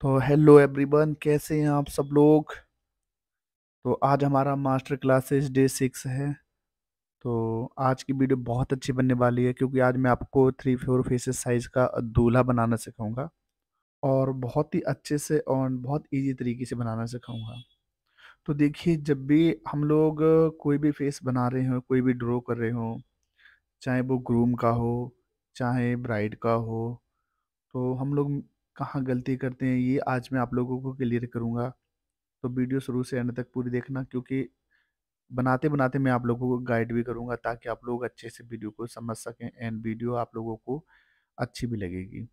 तो hello everyone कैसे हैं आप सब लोग तो आज हमारा मास्टर क्लासेस डे सिक्स है तो आज की वीडियो बहुत अच्छी बनने वाली है क्योंकि आज मैं आपको थ्री फोर फेसेस साइज़ का दूल्हा बनाना सिखाऊंगा और बहुत ही अच्छे से और बहुत इजी तरीके से बनाना सिखाऊंगा तो देखिए जब भी हम लोग कोई भी फेस बना रहे हों कोई भी ड्रॉ कर रहे हों चाहे वो ग्रूम का हो चाहे ब्राइड का हो तो हम लोग कहाँ गलती करते हैं ये आज मैं आप लोगों को क्लियर करूँगा तो वीडियो शुरू से एंड तक पूरी देखना क्योंकि बनाते बनाते मैं आप लोगों को गाइड भी करूँगा ताकि आप लोग अच्छे से वीडियो को समझ सकें एंड वीडियो आप लोगों को अच्छी भी लगेगी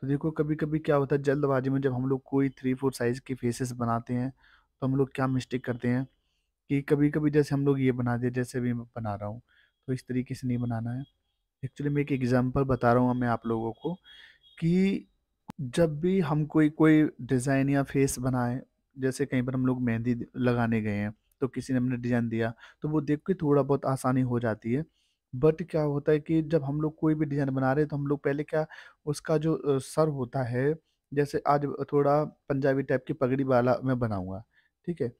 तो देखो कभी कभी क्या होता है जल्दबाजी में जब हम लोग कोई थ्री फोर साइज़ के फेसेस बनाते हैं तो हम लोग क्या मिस्टेक करते हैं कि कभी कभी जैसे हम लोग ये बना दे जैसे भी मैं बना रहा हूँ तो इस तरीके से नहीं बनाना है एक्चुअली मैं एक एग्जांपल बता रहा हूँ मैं आप लोगों को कि जब भी हम कोई कोई डिज़ाइन या फेस बनाए जैसे कहीं पर हम लोग मेहंदी लगाने गए हैं, तो किसी ने हमने डिज़ाइन दिया, तो वो देख के थोड़ा बहुत आसानी हो जाती है। बट क्या होता है कि जब हम लोग कोई भी डिज़ाइन बना रहे हैं, तो हम लोग पहले क्या उसका जो सर होता है, जैसे आज थोड़ा पंजाबी टाइप की पगड़ी वाला मैं बनाऊँगा, ठीक है?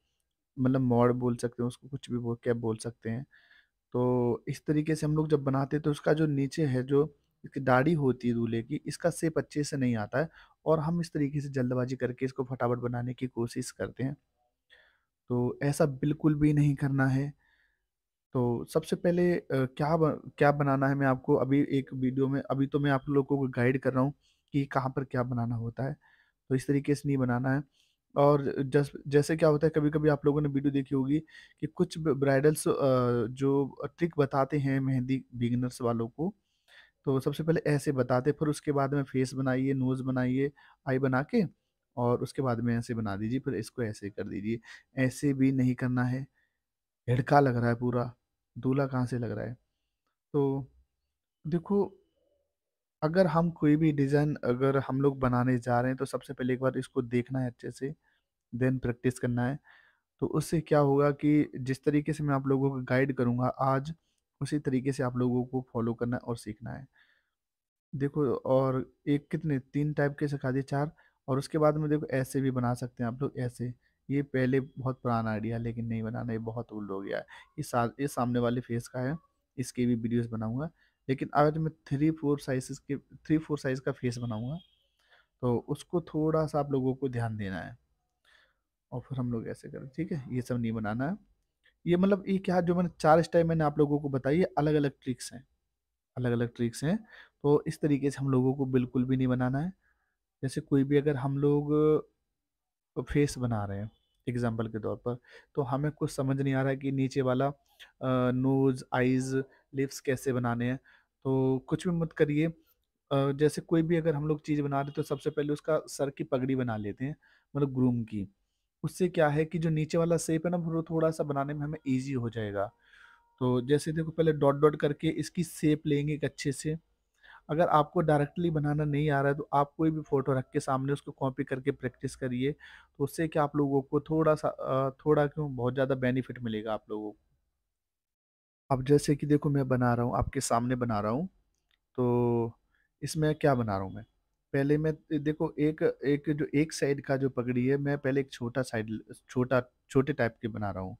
मतलब मोड़ बोल सकते हैं उसको, कुछ भी बोल क्या बोल सकते हैं। तो इस तरीके से हम लोग जब बनाते हैं, तो उसका जो नीचे है जो इसकी दाढ़ी होती है दूल्हे की इसका सेप अच्छे से नहीं आता है और हम इस तरीके से जल्दबाजी करके इसको फटाफट बनाने की कोशिश करते हैं तो ऐसा बिल्कुल भी नहीं करना है तो सबसे पहले क्या क्या बनाना है मैं आपको अभी एक वीडियो में अभी तो मैं आप लोगों को गाइड कर रहा हूँ कि कहाँ पर क्या बनाना होता है तो इस तरीके से नहीं बनाना है और जस जैसे क्या होता है कभी कभी आप लोगों ने वीडियो देखी होगी कि कुछ ब्राइडल्स जो ट्रिक बताते हैं मेहंदी बिगिनर्स वालों को तो सबसे पहले ऐसे बताते फिर उसके बाद में फेस बनाइए नोज़ बनाइए आई बना के और उसके बाद में ऐसे बना दीजिए फिर इसको ऐसे कर दीजिए ऐसे भी नहीं करना है हिड़का लग रहा है पूरा दूल्हा कहाँ से लग रहा है तो देखो अगर हम कोई भी डिज़ाइन अगर हम लोग बनाने जा रहे हैं तो सबसे पहले एक बार इसको देखना है अच्छे से देन प्रैक्टिस करना है तो उससे क्या होगा कि जिस तरीके से मैं आप लोगों को गाइड करूँगा आज उसी तरीके से आप लोगों को फॉलो करना और सीखना है देखो और एक कितने तीन टाइप के सिखा दिए चार और उसके बाद में देखो ऐसे भी बना सकते हैं आप लोग ऐसे ये पहले बहुत पुराना आइडिया लेकिन नहीं बनाना ये बहुत ओल्ड हो गया है ये सामने वाले फेस का है इसके भी वीडियोस बनाऊंगा लेकिन अगर मैं थ्री फोर साइज के थ्री फोर साइज़ का फेस बनाऊंगा तो उसको थोड़ा सा आप लोगों को ध्यान देना है और फिर हम लोग ऐसे करें ठीक है ये सब नहीं बनाना है ये मतलब ये क्या जो मैंने चार स्टेप मैंने आप लोगों को बताई अलग अलग ट्रिक्स हैं अलग अलग ट्रिक्स हैं तो इस तरीके से हम लोगों को बिल्कुल भी नहीं बनाना है जैसे कोई भी अगर हम लोग फेस बना रहे हैं एग्जाम्पल के तौर पर तो हमें कुछ समझ नहीं आ रहा है कि नीचे वाला नोज़ आइज़ लिप्स कैसे बनाने हैं तो कुछ भी मत करिए जैसे कोई भी अगर हम लोग चीज़ बना रहे तो सबसे पहले उसका सर की पगड़ी बना लेते हैं मतलब ग्रूम की उससे क्या है कि जो नीचे वाला सेप है ना वो थोड़ा सा बनाने में हमें ईजी हो जाएगा तो जैसे देखो पहले डॉट डॉट करके इसकी सेप लेंगे एक अच्छे से अगर आपको डायरेक्टली बनाना नहीं आ रहा है तो आप कोई भी फ़ोटो रख के सामने उसको कॉपी करके प्रैक्टिस करिए तो उससे क्या आप लोगों को थोड़ा सा थोड़ा क्यों बहुत ज़्यादा बेनिफिट मिलेगा आप लोगों को अब जैसे कि देखो मैं बना रहा हूँ आपके सामने बना रहा हूँ तो इसमें क्या बना रहा हूँ मैं पहले मैं देखो एक एक जो एक साइड का जो पगड़ी है मैं पहले एक छोटा साइड छोटा छोटे टाइप के बना रहा हूँ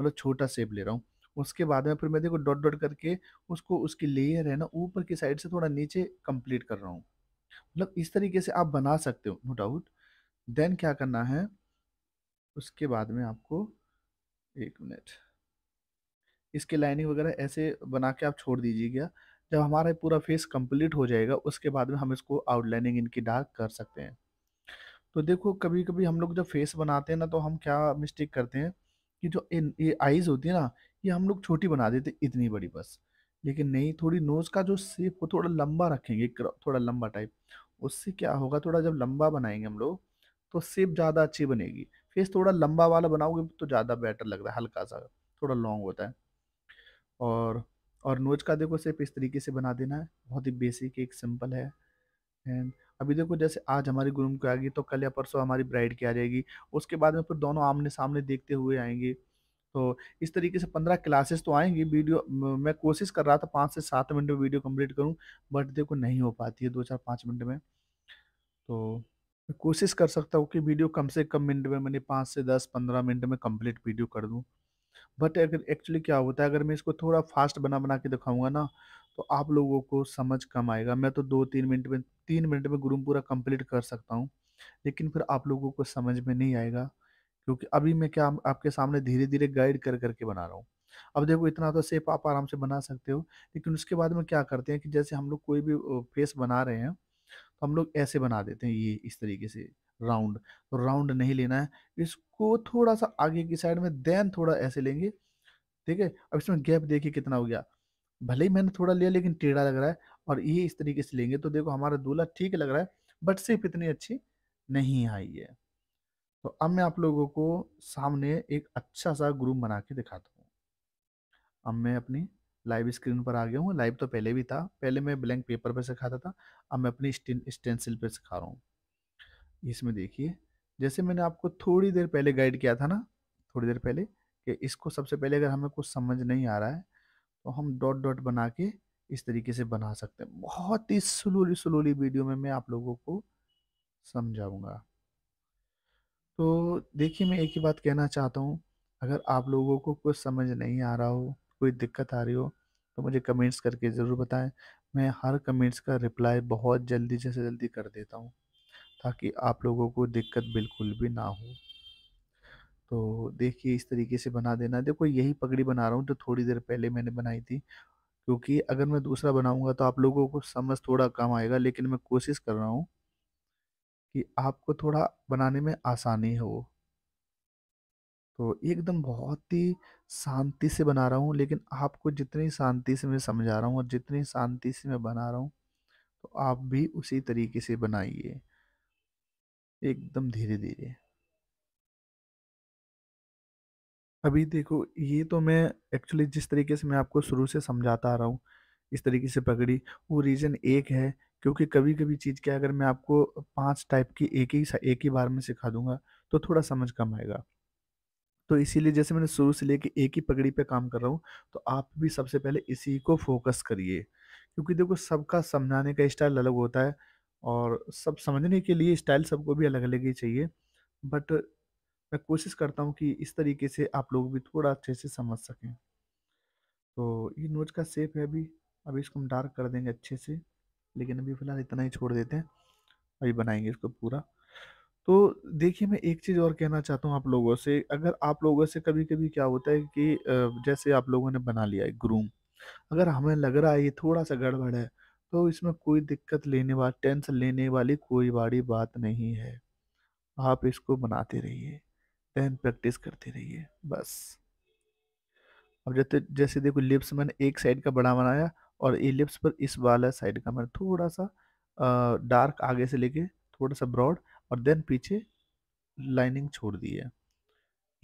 मतलब छोटा सेप ले रहा हूँ उसके बाद में फिर मैं देखो डॉट डॉट करके उसको उसकी लेयर है ना ऊपर की साइड से थोड़ा नीचे कंप्लीट कर रहा हूँ मतलब इस तरीके से आप बना सकते हो नो डाउट देन क्या करना है उसके बाद में आपको एक मिनट इसके लाइनिंग वगैरह ऐसे बना के आप छोड़ दीजिएगा जब हमारा पूरा फेस कंप्लीट हो जाएगा उसके बाद में हम इसको आउटलाइनिंग इनकी डार्क कर सकते हैं तो देखो कभी कभी हम लोग जब फेस बनाते हैं ना तो हम क्या मिस्टेक करते हैं कि जो इन ये आइज़ होती है ना ये हम लोग छोटी बना देते इतनी बड़ी बस लेकिन नहीं थोड़ी नोज़ का जो सेप वो थोड़ा लंबा रखेंगे थोड़ा लंबा टाइप उससे क्या होगा थोड़ा जब लंबा बनाएंगे हम लोग तो सेप ज़्यादा अच्छी बनेगी फेस थोड़ा लंबा वाला बनाओगे तो ज़्यादा बेटर लग रहा है हल्का सा थोड़ा लॉन्ग होता है और और नोज का देखो सिर्फ इस तरीके से बना देना है बहुत ही बेसिक एक सिंपल है एंड अभी देखो जैसे आज हमारी ग्रूम की आ गई तो कल या परसों हमारी ब्राइड की आ जाएगी उसके बाद में फिर दोनों आमने सामने देखते हुए आएंगे तो इस तरीके से पंद्रह क्लासेस तो आएंगी वीडियो मैं कोशिश कर रहा था पाँच से सात मिनट में वीडियो कंप्लीट करूं बट देखो नहीं हो पाती है दो चार पाँच मिनट में तो मैं कोशिश कर सकता हूँ कि वीडियो कम से कम मिनट में मैंने पाँच से दस पंद्रह मिनट में कंप्लीट वीडियो कर दूँ बट अगर एक्चुअली क्या होता है अगर मैं इसको थोड़ा फास्ट बना बना के दिखाऊंगा ना तो आप लोगों को समझ कम आएगा मैं तो दो तीन मिनट में तीन मिनट में गुरुम पूरा कंप्लीट कर सकता हूँ लेकिन फिर आप लोगों को समझ में नहीं आएगा क्योंकि अभी मैं क्या आपके सामने धीरे धीरे गाइड कर करके बना रहा हूँ अब देखो इतना तो सेप आप आराम से बना सकते हो लेकिन उसके बाद में क्या करते हैं कि जैसे हम लोग कोई भी फेस बना रहे हैं तो हम लोग ऐसे बना देते हैं ये इस तरीके से राउंड तो राउंड नहीं लेना है इसको थोड़ा सा आगे की साइड में देन थोड़ा ऐसे लेंगे ठीक है अब इसमें गैप देखिए कितना हो गया भले ही मैंने थोड़ा लिया लेकिन टेढ़ा लग रहा है और ये इस तरीके से लेंगे तो देखो हमारा दूल्हा ठीक लग रहा है बट सिर्फ इतनी अच्छी नहीं आई है तो अब मैं आप लोगों को सामने एक अच्छा सा ग्रुप बना के दिखाता हूँ अब मैं अपनी लाइव स्क्रीन पर आ गया हूँ लाइव तो पहले भी था पहले मैं ब्लैंक पेपर पर सिखाता था अब मैं अपनी स्टेंसिल पर सिखा रहा हूँ इसमें देखिए जैसे मैंने आपको थोड़ी देर पहले गाइड किया था ना थोड़ी देर पहले कि इसको सबसे पहले अगर हमें कुछ समझ नहीं आ रहा है तो हम डॉट डॉट बना के इस तरीके से बना सकते हैं बहुत ही स्लोली स्लोली वीडियो में मैं आप लोगों को समझाऊंगा तो देखिए मैं एक ही बात कहना चाहता हूँ अगर आप लोगों को कुछ समझ नहीं आ रहा हो कोई दिक्कत आ रही हो तो मुझे कमेंट्स करके ज़रूर बताएं मैं हर कमेंट्स का रिप्लाई बहुत जल्दी जैसे जल्दी कर देता हूँ ताकि आप लोगों को दिक्कत बिल्कुल भी ना हो तो देखिए इस तरीके से बना देना देखो यही पगड़ी बना रहा हूँ तो थोड़ी देर पहले मैंने बनाई थी क्योंकि अगर मैं दूसरा बनाऊंगा तो आप लोगों को समझ थोड़ा कम आएगा लेकिन मैं कोशिश कर रहा हूँ कि आपको थोड़ा बनाने में आसानी हो तो एकदम बहुत ही शांति से बना रहा हूँ लेकिन आपको जितनी शांति से मैं समझा रहा हूँ और जितनी शांति से मैं बना रहा हूँ तो आप भी उसी तरीके से बनाइए एकदम धीरे-धीरे। अभी देखो, ये तो मैं एक्चुअली जिस तरीके से मैं आपको शुरू से समझाता आ रहा हूँ, इस तरीके से पकड़ी, वो रीज़न एक है क्योंकि कभी-कभी चीज़ क्या अगर मैं आपको पांच टाइप की एक ही एक ही बार में सिखा दूंगा तो थोड़ा समझ कम आएगा। तो इसीलिए जैसे मैंने शुरू से लेके एक ही पगड़ी पे काम कर रहा हूँ, तो आप भी सबसे पहले इसी को फ़ोकस करिए। क्योंकि देखो सबका समझाने का स्टाइल अलग होता है। और सब समझने के लिए स्टाइल सबको भी अलग-अलग ही चाहिए। बट मैं कोशिश करता हूँ कि इस तरीके से आप लोग भी थोड़ा अच्छे से समझ सकें। तो ये नोज़ का सेप है अभी, अभी इसको हम डार्क कर देंगे अच्छे से। लेकिन अभी फ़िलहाल इतना ही छोड़ देते हैं। अभी बनाएंगे इसको पूरा। तो देखिए मैं एक चीज़ और कहना चाहता हूँ आप लोगों से, अगर आप लोगों से कभी-कभी क्या होता है कि जैसे आप लोगों ने बना लिया है ग्रूम, अगर हमें लग रहा है ये थोड़ा-सा गड़बड़ है तो इसमें कोई दिक्कत लेने वाली टेंशन लेने वाली कोई बड़ी बात नहीं है आप इसको बनाते रहिए देन प्रैक्टिस करते रहिए बस अब जैसे जैसे देखो लिप्स मैंने एक साइड का बड़ा बनाया और ये लिप्स पर इस वाला साइड का मैंने थोड़ा सा डार्क आगे से लेके थोड़ा सा ब्रॉड और देन पीछे लाइनिंग छोड़ दी है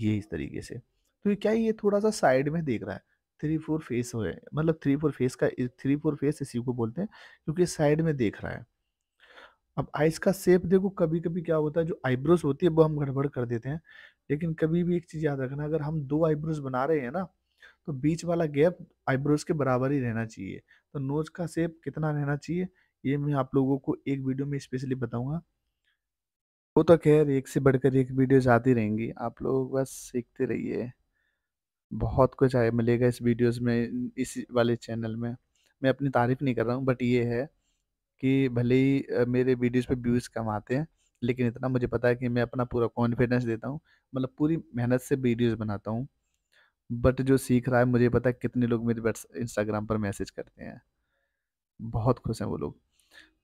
ये इस तरीके से तो ये क्या ये थोड़ा सा साइड में देख रहा है थ्री फोर फेस हो मतलब थ्री फोर फेस का थ्री फोर फेस इसी को बोलते हैं क्योंकि साइड में देख रहा है अब आइस का सेप देखो कभी कभी क्या होता है जो आईब्रोज होती है वो हम गड़बड़ कर देते हैं लेकिन कभी भी एक चीज़ याद रखना अगर हम दो आईब्रोज बना रहे हैं ना तो बीच वाला गैप आईब्रोज के बराबर ही रहना चाहिए तो नोज का सेप कितना रहना चाहिए ये मैं आप लोगों को एक वीडियो में स्पेशली बताऊंगा वो तो खैर एक से बढ़कर एक वीडियो आती रहेंगी आप लोग बस सीखते रहिए बहुत कुछ आए मिलेगा इस वीडियोस में इस वाले चैनल में मैं अपनी तारीफ़ नहीं कर रहा हूँ बट ये है कि भले ही मेरे वीडियोस पे व्यूज़ कम आते हैं लेकिन इतना मुझे पता है कि मैं अपना पूरा कॉन्फिडेंस देता हूँ मतलब पूरी मेहनत से वीडियोस बनाता हूँ बट जो सीख रहा है मुझे पता है कितने लोग मेरे इंस्टाग्राम पर मैसेज करते हैं बहुत खुश हैं वो लोग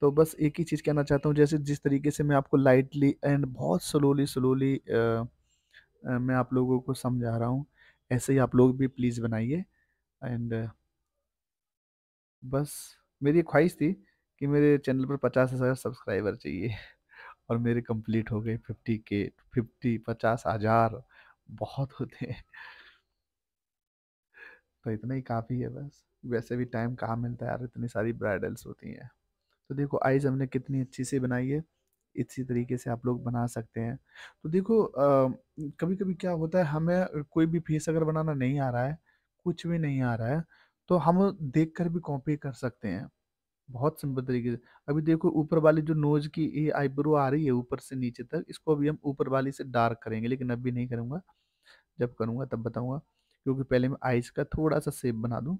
तो बस एक ही चीज़ कहना चाहता हूँ जैसे जिस तरीके से मैं आपको लाइटली एंड बहुत स्लोली स्लोली मैं आप लोगों को समझा रहा हूँ ऐसे ही आप लोग भी प्लीज़ बनाइए एंड बस मेरी ख्वाहिश थी कि मेरे चैनल पर पचास हज़ार सब्सक्राइबर चाहिए और मेरे कंप्लीट हो गए फिफ्टी के फिफ्टी पचास हज़ार बहुत होते हैं तो इतना ही काफ़ी है बस वैसे भी टाइम कहाँ मिलता है यार इतनी सारी ब्राइडल्स होती हैं तो देखो आइज़ हमने कितनी अच्छी से बनाई है इसी तरीके से आप लोग बना सकते हैं तो देखो कभी कभी क्या होता है हमें कोई भी फेस अगर बनाना नहीं आ रहा है कुछ भी नहीं आ रहा है तो हम देख कर भी कॉपी कर सकते हैं बहुत सिंपल तरीके से अभी देखो ऊपर वाली जो नोज की ये आईब्रो आ रही है ऊपर से नीचे तक इसको अभी हम ऊपर वाली से डार्क करेंगे लेकिन अभी नहीं करूँगा जब करूँगा तब बताऊँगा क्योंकि पहले मैं आइज का थोड़ा सा सेप बना दूँ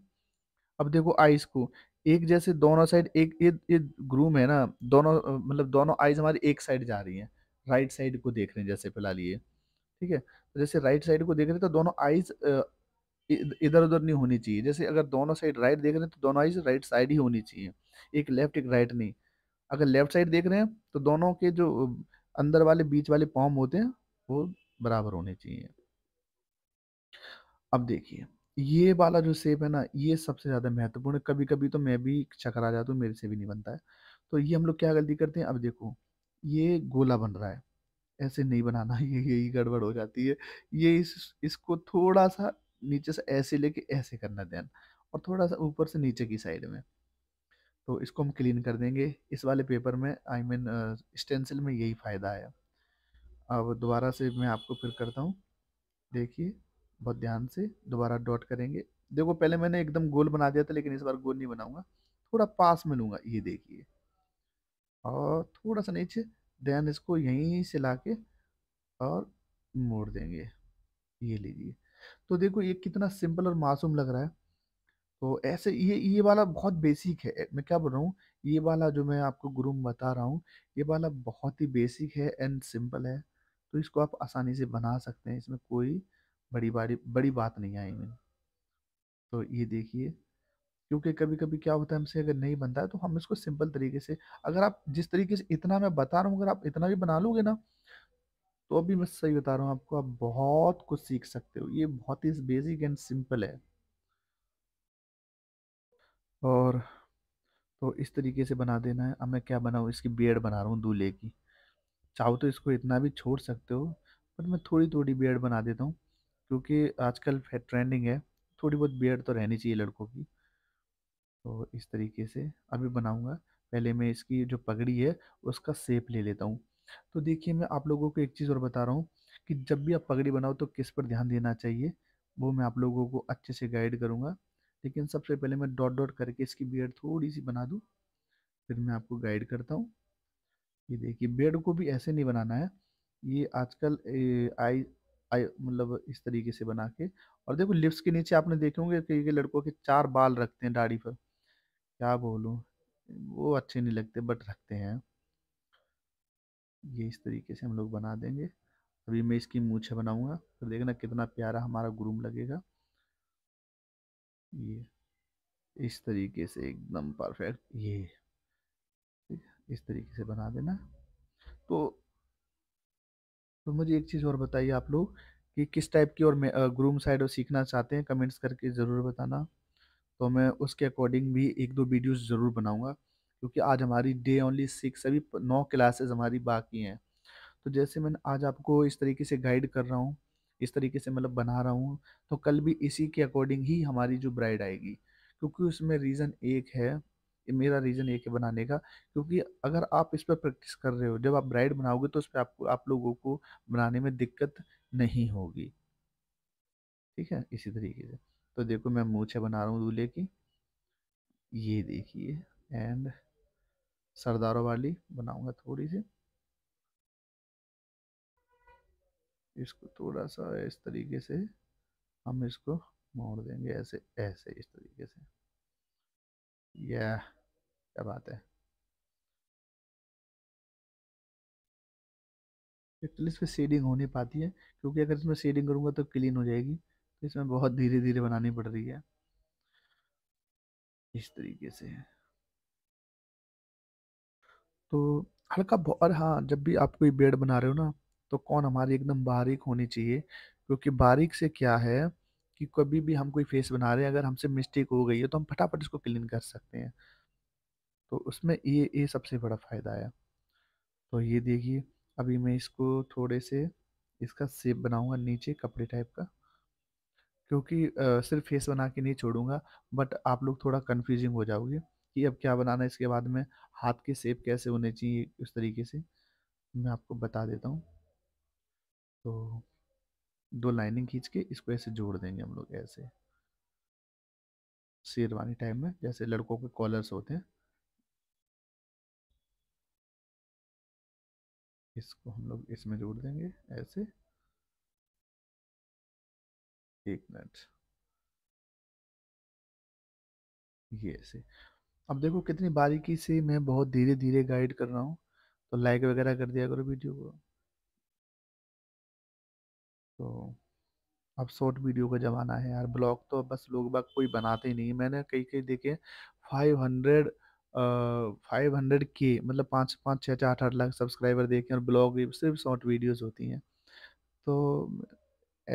अब देखो आइज को एक जैसे दोनों साइड एक ये ये ग्रूम है ना दोनों मतलब दोनों आइज हमारी एक साइड जा रही है राइट साइड को देख रहे हैं जैसे फिलहाल ये ठीक है तो जैसे राइट साइड को देख रहे हैं तो दोनों आइज इधर उधर नहीं होनी चाहिए जैसे अगर दोनों साइड राइट देख रहे हैं तो दोनों आइज राइट साइड ही होनी चाहिए एक लेफ्ट एक राइट नहीं अगर लेफ्ट साइड देख रहे हैं तो दोनों के जो अंदर वाले बीच वाले पॉम होते हैं वो बराबर होने चाहिए अब देखिए ये वाला जो सेप है ना, ये सबसे ज़्यादा महत्वपूर्ण है, कभी-कभी तो मैं भी चकर आ जाता हूँ, मेरे से भी नहीं बनता है। तो ये हम लोग क्या गलती करते हैं, अब देखो, ये गोला बन रहा है, ऐसे नहीं बनाना, ये यही गड़बड़ हो जाती है। ये इस इसको थोड़ा-सा नीचे से ऐसे लेके ऐसे करना ध्यान और थोड़ा-सा ऊपर से नीचे की साइड में। तो इसको हम क्लीन कर देंगे, इस वाले पेपर में आई मीन स्टेंसिल में यही फ़ायदा है। अब दोबारा से मैं आपको फिर करता हूँ, देखिए। बहुत ध्यान से दोबारा डॉट करेंगे देखो पहले मैंने एकदम गोल बना दिया था लेकिन इस बार गोल नहीं बनाऊंगा थोड़ा पास में लूँगा ये देखिए और थोड़ा सा नीचे देन इसको यहीं से ला के और मोड़ देंगे ये लीजिए तो देखो ये कितना सिंपल और मासूम लग रहा है तो ऐसे ये ये वाला बहुत बेसिक है मैं क्या बोल रहा हूँ ये वाला जो मैं आपको ग्रूम बता रहा हूँ ये वाला बहुत ही बेसिक है एंड सिंपल है तो इसको आप आसानी से बना सकते हैं इसमें कोई बड़ी बारी बड़ी बात नहीं आई मीन तो ये देखिए क्योंकि कभी कभी क्या होता है हमसे अगर नहीं बनता है तो हम इसको सिंपल तरीके से अगर आप जिस तरीके से इतना मैं बता रहा हूँ अगर आप इतना भी बना लोगे ना तो अभी मैं सही बता रहा हूँ आपको आप बहुत कुछ सीख सकते हो ये बहुत ही बेसिक एंड सिंपल है और तो इस तरीके से बना देना है अब मैं क्या बनाऊँ इसकी बेड बना रहा हूँ दूल्हे की चाहो तो इसको इतना भी छोड़ सकते हो पर मैं थोड़ी थोड़ी बेड बना देता हूँ क्योंकि आजकल ट्रेंडिंग है थोड़ी बहुत बियड तो रहनी चाहिए लड़कों की तो इस तरीके से अभी बनाऊंगा पहले मैं इसकी जो पगड़ी है उसका सेप ले लेता हूँ तो देखिए मैं आप लोगों को एक चीज़ और बता रहा हूँ कि जब भी आप पगड़ी बनाओ तो किस पर ध्यान देना चाहिए वो मैं आप लोगों को अच्छे से गाइड करूँगा लेकिन सबसे पहले मैं डॉट डॉट करके इसकी बियड थोड़ी सी बना दूँ फिर मैं आपको गाइड करता हूँ ये देखिए बेड को भी ऐसे नहीं बनाना है ये आजकल आई आई मतलब इस तरीके से बना के और देखो लिप्स के नीचे आपने देखे होंगे कई कई लड़कों के चार बाल रखते हैं दाढ़ी पर क्या बोलूँ वो अच्छे नहीं लगते बट रखते हैं ये इस तरीके से हम लोग बना देंगे अभी मैं इसकी मूछे बनाऊंगा फिर तो देखना कितना प्यारा हमारा ग्रूम लगेगा ये इस तरीके से एकदम परफेक्ट ये इस तरीके से बना देना तो तो मुझे एक चीज़ और बताइए आप लोग कि किस टाइप की और मैं ग्रूम साइड और सीखना चाहते हैं कमेंट्स करके ज़रूर बताना तो मैं उसके अकॉर्डिंग भी एक दो वीडियोस ज़रूर बनाऊंगा क्योंकि आज हमारी डे ओनली सिक्स अभी नौ क्लासेस हमारी बाकी हैं तो जैसे मैं आज आपको इस तरीके से गाइड कर रहा हूँ इस तरीके से मतलब बना रहा हूँ तो कल भी इसी के अकॉर्डिंग ही हमारी जो ब्राइड आएगी क्योंकि उसमें रीज़न एक है मेरा रीज़न एक है बनाने का क्योंकि अगर आप इस पर प्रैक्टिस कर रहे हो जब आप ब्राइड बनाओगे तो उस पर आपको आप लोगों को बनाने में दिक्कत नहीं होगी ठीक है इसी तरीके से तो देखो मैं मूछे बना रहा हूँ दूल्हे की ये देखिए एंड सरदारों वाली बनाऊंगा थोड़ी सी इसको थोड़ा सा इस तरीके से हम इसको मोड़ देंगे ऐसे ऐसे इस तरीके से यह क्या बात है एक्चुअली इसमें शेडिंग हो नहीं पाती है क्योंकि अगर इसमें शेडिंग करूँगा तो क्लीन हो जाएगी तो इसमें बहुत धीरे धीरे बनानी पड़ रही है इस तरीके से तो हल्का और हाँ जब भी आप कोई बेड बना रहे हो ना तो कौन हमारी एकदम बारीक होनी चाहिए क्योंकि बारीक से क्या है कि कभी भी हम कोई फेस बना रहे हैं अगर हमसे मिस्टेक हो गई है तो हम फटाफट इसको क्लीन कर सकते हैं तो उसमें ये ये सबसे बड़ा फ़ायदा है तो ये देखिए अभी मैं इसको थोड़े से इसका सेप बनाऊंगा नीचे कपड़े टाइप का क्योंकि आ, सिर्फ फेस बना के नहीं छोड़ूंगा बट आप लोग थोड़ा कन्फ्यूजिंग हो जाओगे कि अब क्या बनाना है इसके बाद में हाथ के सेप कैसे होने चाहिए उस तरीके से मैं आपको बता देता हूँ तो दो लाइनिंग खींच के इसको ऐसे जोड़ देंगे हम लोग ऐसे शेरवानी टाइप में जैसे लड़कों के कॉलर्स होते हैं इसको हम लोग इसमें जोड़ देंगे ऐसे एक मिनट ये ऐसे अब देखो कितनी बारीकी से मैं बहुत धीरे धीरे गाइड कर रहा हूँ तो लाइक वगैरह कर दिया करो वीडियो को तो अब शॉर्ट वीडियो का ज़माना है यार ब्लॉग तो बस लोग बाग कोई बनाते ही नहीं मैंने कई कई देखे फाइव हंड्रेड फाइव हंड्रेड के मतलब पाँच पाँच छः छः आठ आठ लाख सब्सक्राइबर देखे और ब्लॉग सिर्फ शॉर्ट वीडियोस होती हैं तो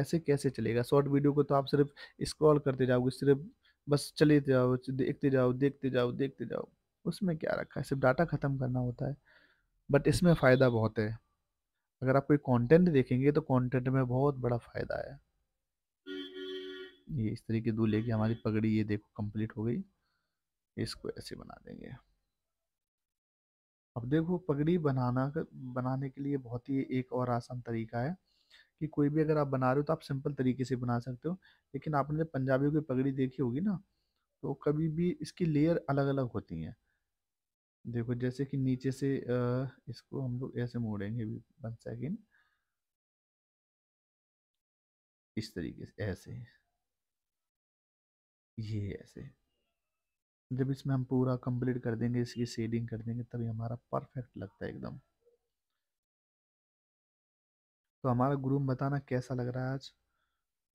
ऐसे कैसे चलेगा शॉर्ट वीडियो को तो आप सिर्फ स्क्रॉल करते जाओगे सिर्फ बस चले जाओ देखते जाओ देखते जाओ देखते जाओ उसमें क्या रखा है सिर्फ डाटा ख़त्म करना होता है बट इसमें फ़ायदा बहुत है अगर आप कोई कंटेंट देखेंगे तो कंटेंट में बहुत बड़ा फ़ायदा है ये इस तरीके दूल्हे की हमारी पगड़ी ये देखो कंप्लीट हो गई इसको ऐसे बना देंगे अब देखो पगड़ी बनाना बनाने के लिए बहुत ही एक और आसान तरीका है कि कोई भी अगर आप बना रहे हो तो आप सिंपल तरीके से बना सकते हो लेकिन आपने जब पंजाबियों की पगड़ी देखी होगी ना तो कभी भी इसकी लेयर अलग अलग होती हैं देखो जैसे कि नीचे से इसको हम लोग ऐसे मोड़ेंगे भी वन सेकेंड इस तरीके से ऐसे ये ऐसे जब इसमें हम पूरा कंप्लीट कर देंगे इसकी शेडिंग कर देंगे तभी हमारा परफेक्ट लगता है एकदम तो हमारा ग्रुप बताना कैसा लग रहा है आज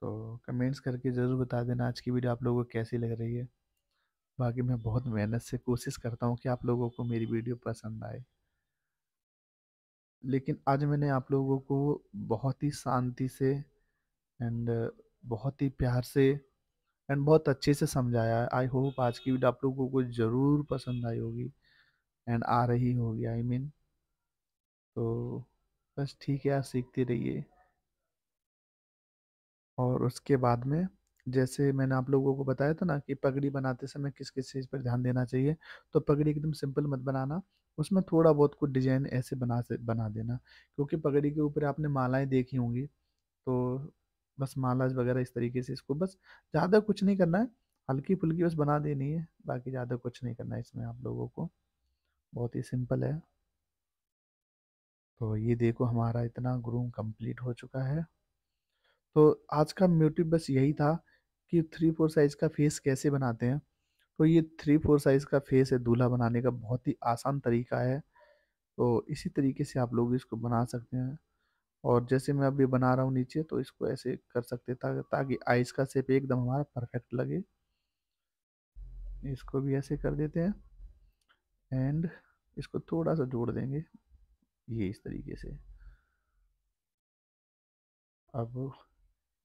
तो कमेंट्स करके ज़रूर बता देना आज की वीडियो आप लोगों को कैसी लग रही है बाकी मैं बहुत मेहनत से कोशिश करता हूँ कि आप लोगों को मेरी वीडियो पसंद आए लेकिन आज मैंने आप लोगों को बहुत ही शांति से एंड बहुत ही प्यार से एंड बहुत अच्छे से समझाया है आई होप आज की वीडियो आप लोगों को ज़रूर पसंद आई होगी एंड आ रही होगी आई I मीन mean. तो बस ठीक है आप सीखते रहिए और उसके बाद में जैसे मैंने आप लोगों को बताया था ना कि पगड़ी बनाते समय किस किस चीज़ पर ध्यान देना चाहिए तो पगड़ी एकदम सिंपल मत बनाना उसमें थोड़ा बहुत कुछ डिजाइन ऐसे बना से बना देना क्योंकि पगड़ी के ऊपर आपने मालाएं देखी होंगी तो बस माला वगैरह इस तरीके से इसको बस ज़्यादा कुछ नहीं करना है हल्की फुल्की बस बना देनी है बाकी ज़्यादा कुछ नहीं करना है इसमें आप लोगों को बहुत ही सिंपल है तो ये देखो हमारा इतना ग्रूम कंप्लीट हो चुका है तो आज का म्यूटिव बस यही था कि थ्री फोर साइज़ का फेस कैसे बनाते हैं तो ये थ्री फोर साइज़ का फेस है दूल्हा बनाने का बहुत ही आसान तरीका है तो इसी तरीके से आप लोग इसको बना सकते हैं और जैसे मैं अभी बना रहा हूँ नीचे तो इसको ऐसे कर सकते ता, ताकि आइस का सेप एकदम हमारा परफेक्ट लगे इसको भी ऐसे कर देते हैं एंड इसको थोड़ा सा जोड़ देंगे ये इस तरीके से अब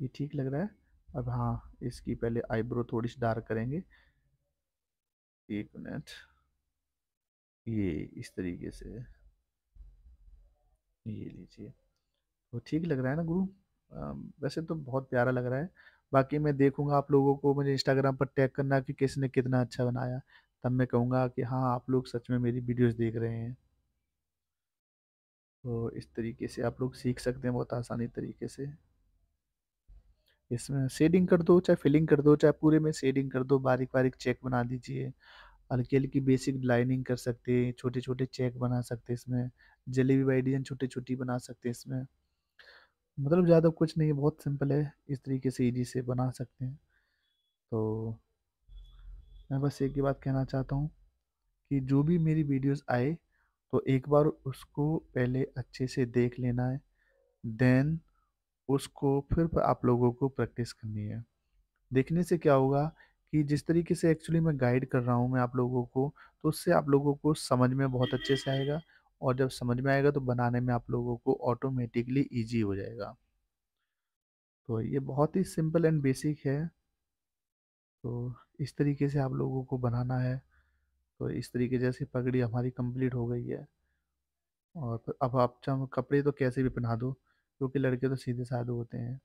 ये ठीक लग रहा है अब हाँ इसकी पहले आईब्रो थोड़ी सी डार्क करेंगे एक मिनट ये इस तरीके से ये लीजिए तो ठीक लग रहा है ना गुरु वैसे तो बहुत प्यारा लग रहा है बाकी मैं देखूंगा आप लोगों को मुझे इंस्टाग्राम पर टैग करना कि किसने कितना अच्छा बनाया तब मैं कहूँगा कि हाँ आप लोग सच में मेरी वीडियोस देख रहे हैं तो इस तरीके से आप लोग सीख सकते हैं बहुत आसानी तरीके से इसमें शेडिंग कर दो चाहे फिलिंग कर दो चाहे पूरे में शेडिंग कर दो बारीक बारीक चेक बना दीजिए हल्की हल्की बेसिक लाइनिंग कर सकते हैं छोटे छोटे चेक बना सकते हैं इसमें जलेबी बाई डिजाइन छोटी छोटी बना सकते हैं इसमें मतलब ज़्यादा कुछ नहीं है बहुत सिंपल है इस तरीके से ईजी से बना सकते हैं तो मैं बस एक ही बात कहना चाहता हूँ कि जो भी मेरी वीडियोस आए तो एक बार उसको पहले अच्छे से देख लेना है देन उसको फिर आप लोगों को प्रैक्टिस करनी है देखने से क्या होगा कि जिस तरीके से एक्चुअली मैं गाइड कर रहा हूँ मैं आप लोगों को तो उससे आप लोगों को समझ में बहुत अच्छे से आएगा और जब समझ में आएगा तो बनाने में आप लोगों को ऑटोमेटिकली ईजी हो जाएगा तो ये बहुत ही सिंपल एंड बेसिक है तो इस तरीके से आप लोगों को बनाना है तो इस तरीके जैसे पगड़ी हमारी कंप्लीट हो गई है और अब आप चाहे कपड़े तो कैसे भी पहना दो क्योंकि लड़के तो सीधे साधे होते हैं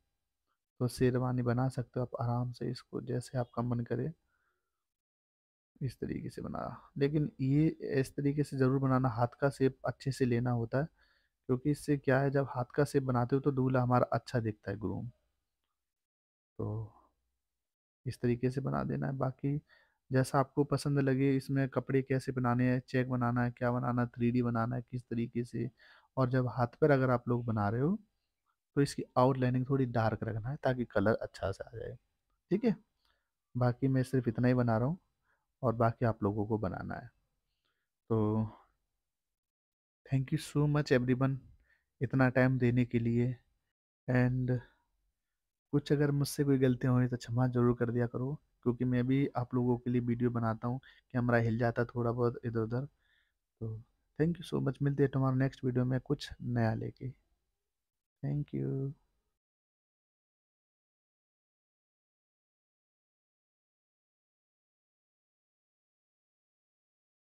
तो शेरवानी बना सकते हो आप आराम से इसको जैसे आपका मन करे इस तरीके से बना लेकिन ये इस तरीके से ज़रूर बनाना हाथ का सेप अच्छे से लेना होता है क्योंकि इससे क्या है जब हाथ का सेप बनाते हो तो दूल्हा हमारा अच्छा दिखता है ग्रूम तो इस तरीके से बना देना है बाकी जैसा आपको पसंद लगे इसमें कपड़े कैसे बनाने हैं चेक बनाना है क्या बनाना है थ्री बनाना है किस तरीके से और जब हाथ पर अगर आप लोग बना रहे हो तो इसकी आउटलाइनिंग थोड़ी डार्क रखना है ताकि कलर अच्छा से आ जाए ठीक है बाकी मैं सिर्फ इतना ही बना रहा हूँ और बाकी आप लोगों को बनाना है तो thank you so much everyone इतना टाइम देने के लिए एंड कुछ अगर मुझसे कोई गलतियाँ हुई तो क्षमा जरूर कर दिया करो क्योंकि मैं भी आप लोगों के लिए वीडियो बनाता हूँ कैमरा हिल जाता थोड़ा बहुत इधर उधर तो थैंक यू सो मच मिलते हैं तुम्हारे नेक्स्ट वीडियो में कुछ नया लेके Thank you.